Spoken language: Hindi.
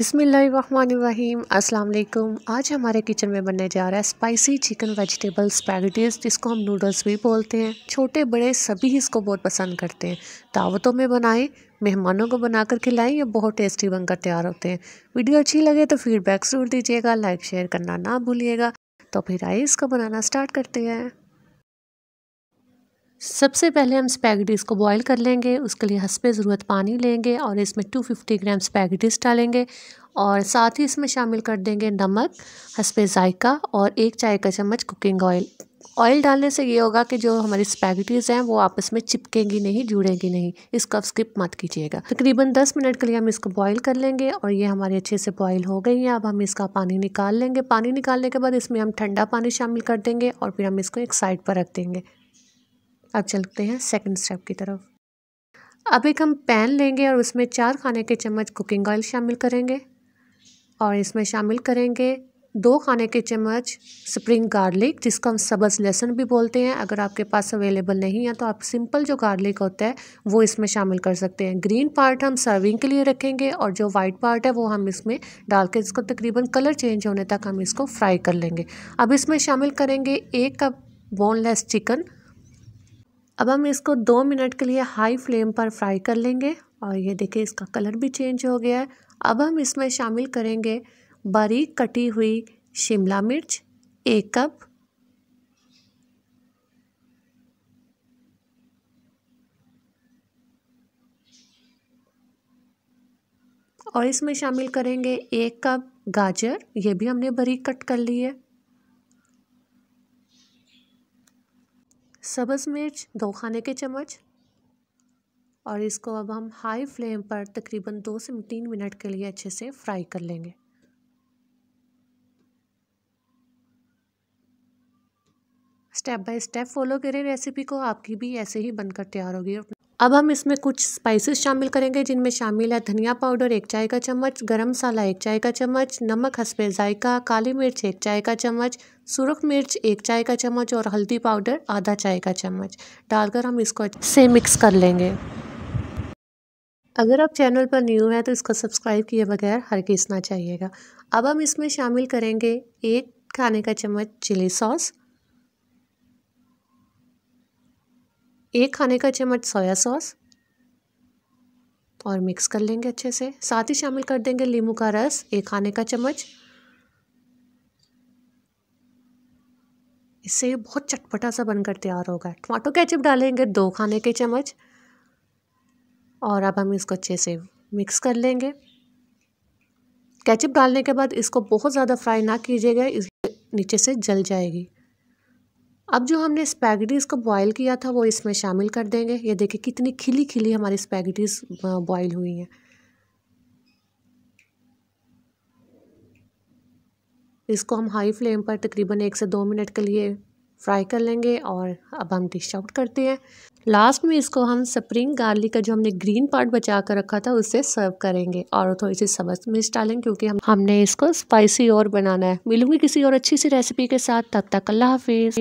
बिसमीम अस्सलाम आज हमारे किचन में बनने जा रहा है स्पाइसी चिकन वेजिटेबल स्पैगेटीज़ जिसको हम नूडल्स भी बोलते हैं छोटे बड़े सभी इसको बहुत पसंद करते हैं दावतों में बनाएं मेहमानों को बनाकर खिलाएं ये बहुत टेस्टी बनकर तैयार होते हैं वीडियो अच्छी लगे तो फीडबैक ज़रूर दीजिएगा लाइक शेयर करना ना भूलिएगा तो फिर आइए इसको बनाना स्टार्ट करते हैं सबसे पहले हम स्पैगेटीज़ को बॉईल कर लेंगे उसके लिए हंसपे ज़रूरत पानी लेंगे और इसमें 250 ग्राम स्पैगेटीज़ डालेंगे और साथ ही इसमें शामिल कर देंगे नमक हंसपे जायका और एक चाय का चम्मच कुकिंग ऑयल ऑयल डालने से ये होगा कि जो हमारी स्पैगेटीज़ हैं वो आपस में चिपकेंगी नहीं जुड़ेंगी नहीं इसको स्किप मत कीजिएगा तकरीबन दस मिनट के लिए हम इसको बॉईल कर लेंगे और ये हमारे अच्छे से बॉईल हो गई हैं अब हम इसका पानी निकाल लेंगे पानी निकालने के बाद इसमें हम ठंडा पानी शामिल कर देंगे और फिर हम इसको एक साइड पर रख देंगे अब चलते हैं सेकंड स्टेप की तरफ अब एक हम पैन लेंगे और उसमें चार खाने के चम्मच कुकिंग ऑयल शामिल करेंगे और इसमें शामिल करेंगे दो खाने के चम्मच स्प्रिंग गार्लिक जिसको हम सबस लहसुन भी बोलते हैं अगर आपके पास अवेलेबल नहीं है तो आप सिंपल जो गार्लिक होता है वो इसमें शामिल कर सकते हैं ग्रीन पार्ट हम सर्विंग के लिए रखेंगे और जो वाइट पार्ट है वो हम इसमें डाल के इसको तकरीबन कलर चेंज होने तक हम इसको फ्राई कर लेंगे अब इसमें शामिल करेंगे एक कप बोनलेस चिकन अब हम इसको दो मिनट के लिए हाई फ्लेम पर फ्राई कर लेंगे और ये देखिए इसका कलर भी चेंज हो गया है अब हम इसमें शामिल करेंगे बारीक कटी हुई शिमला मिर्च एक कप और इसमें शामिल करेंगे एक कप गाजर ये भी हमने बारीक कट कर ली है सब्ज़ मिर्च दो खाने के चम्मच और इसको अब हम हाई फ्लेम पर तकरीबन दो से तीन मिनट के लिए अच्छे से फ्राई कर लेंगे स्टेप बाय स्टेप फॉलो करें रेसिपी को आपकी भी ऐसे ही बनकर तैयार होगी अब हम इसमें कुछ स्पाइसेस शामिल करेंगे जिनमें शामिल है धनिया पाउडर एक चाय का चम्मच गरम मसाला एक चाय का चम्मच नमक हंसपे जायका काली मिर्च एक चाय का चम्मच सुरख मिर्च एक चाय का चम्मच और हल्दी पाउडर आधा चाय का चम्मच डालकर हम इसको से मिक्स कर लेंगे अगर आप चैनल पर न्यू हैं तो इसको सब्सक्राइब किए बगैर हर किसना चाहिएगा अब हम इसमें शामिल करेंगे एक खाने का चम्मच चिली सॉस एक खाने का चम्मच सोया सॉस और मिक्स कर लेंगे अच्छे से साथ ही शामिल कर देंगे लीमू का रस एक खाने का चम्मच इससे ये बहुत चटपटा सा बनकर तैयार होगा टमाटो केचप डालेंगे दो खाने के चम्मच और अब हम इसको अच्छे से मिक्स कर लेंगे केचप डालने के बाद इसको बहुत ज़्यादा फ्राई ना कीजिएगा इस नीचे से जल जाएगी अब जो हमने स्पैगटीज़ को बॉईल किया था वो इसमें शामिल कर देंगे ये देखिए कितनी खिली खिली हमारी स्पैगटीज़ बॉईल हुई हैं इसको हम हाई फ्लेम पर तकरीबन एक से दो मिनट के लिए फ्राई कर लेंगे और अब हम डिश आउट करते हैं लास्ट में इसको हम स्प्रिंग गार्लिक का जो हमने ग्रीन पार्ट बचा कर रखा था उससे सर्व करेंगे और थोड़ी सी सब्ज मिर्च डालेंगे क्योंकि हम हमने इसको स्पाइसी और बनाना है मिलूंगी किसी और अच्छी सी रेसिपी के साथ तब तक अल्लाह हाफिज़